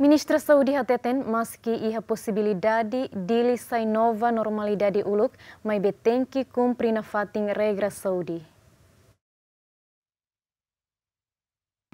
Ministra Saudi Hateten maski iha posibilidade di lisai nova normalidade uluk, mai betengki kumprina fating regra Saudi.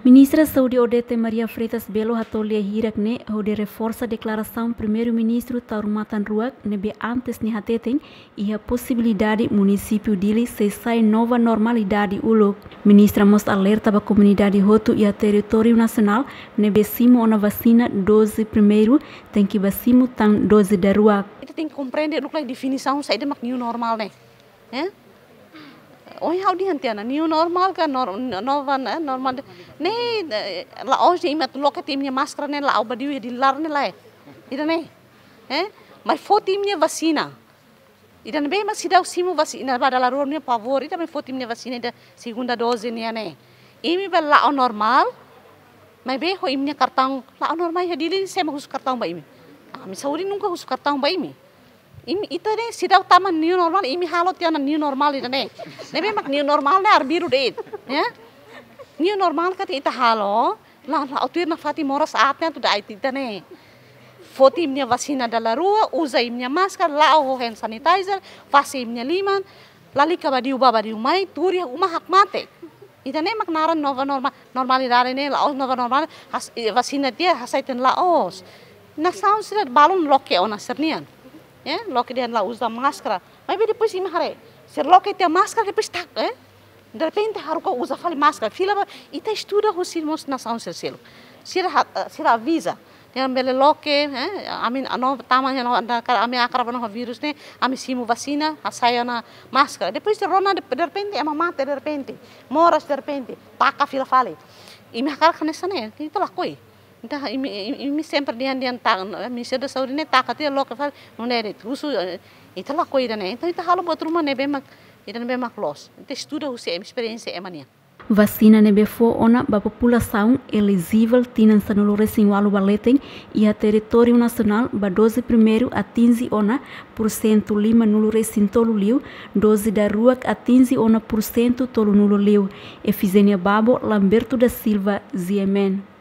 Ministra Saudi-Odete Maria Freitas Belo Hatolia ne hode reforça a declaração primeiro-ministro Taurumatan Ruak nebe antes ne hateten e a possibilidade município se sai nova normalidade ulo. Ministra most alerta ba comunidade hotu e a território nacional nebe simo ona vacina 12 primeiro tem ba simo tan 12 da Ruak. Tem que compreender de new normal, ne, eh? oh hau dihan nanti new normal kan nor normal nah normal nih lah oh sih imat lo ketimnya masker nih lah obat itu di luar nih lah e. itu nih eh my four timnya vaksina itu nih bema sih dah usimu vaksina pada lah ruangnya pavor itu my four timnya vaksina itu segunda dosis nih aneh ini bel lah normal mai my beho imnya kartang lah normal ya dilihat saya mau kartang mi ini kami ka nunggu kartang ba ini ini itu nih, sudah taman new normal ini halot yana new normal itu nih. ini memang new normal harus arbiru deh. Ya. New normal kata itu halo. Lah lah otu na fati moras saatnya tu dari itu nih Foti imnya vasina dalarua, uza imnya masker, lau hand sanitizer, vaksin imnya liman, lali kabadi uba badi umai, turi umah hak mate. Ita nih mak naran nova normal normal ada nih laos oh, nova normal has vasina dia hasaiten laos. Na sound balon lokke ona sernian é? Loki de lá usa máscara, mas depois se mahare. Se Loki maskara máscara depois tak. é? De repente haruko usa fali maskara fila e tá estuda sir mos na saun ser selo. ha sir avisa. Yang bela loke, amin ano ya yang anda kami akrab ho virus ne, ami simu vasina, asaya na masker. Depois rona de repente, ama mate de repente, moras de repente, taka fila fale. Imah kar kanesane, kita lakoi. da imi imi sempre de dian tang no da seda sauri ne takat ya lok far então ita halo botru mane be mak ita los estuda em experiência é mania vacina nebe ona ba população elegível tinan no sinwalu baleten e a território nacional ba 12 primeiro a 15 ona por cento lima nulore sintolu liu 12 da rua a 15 ona por cento tolu nulo liu efizenia babo Lamberto da Silva Ziemen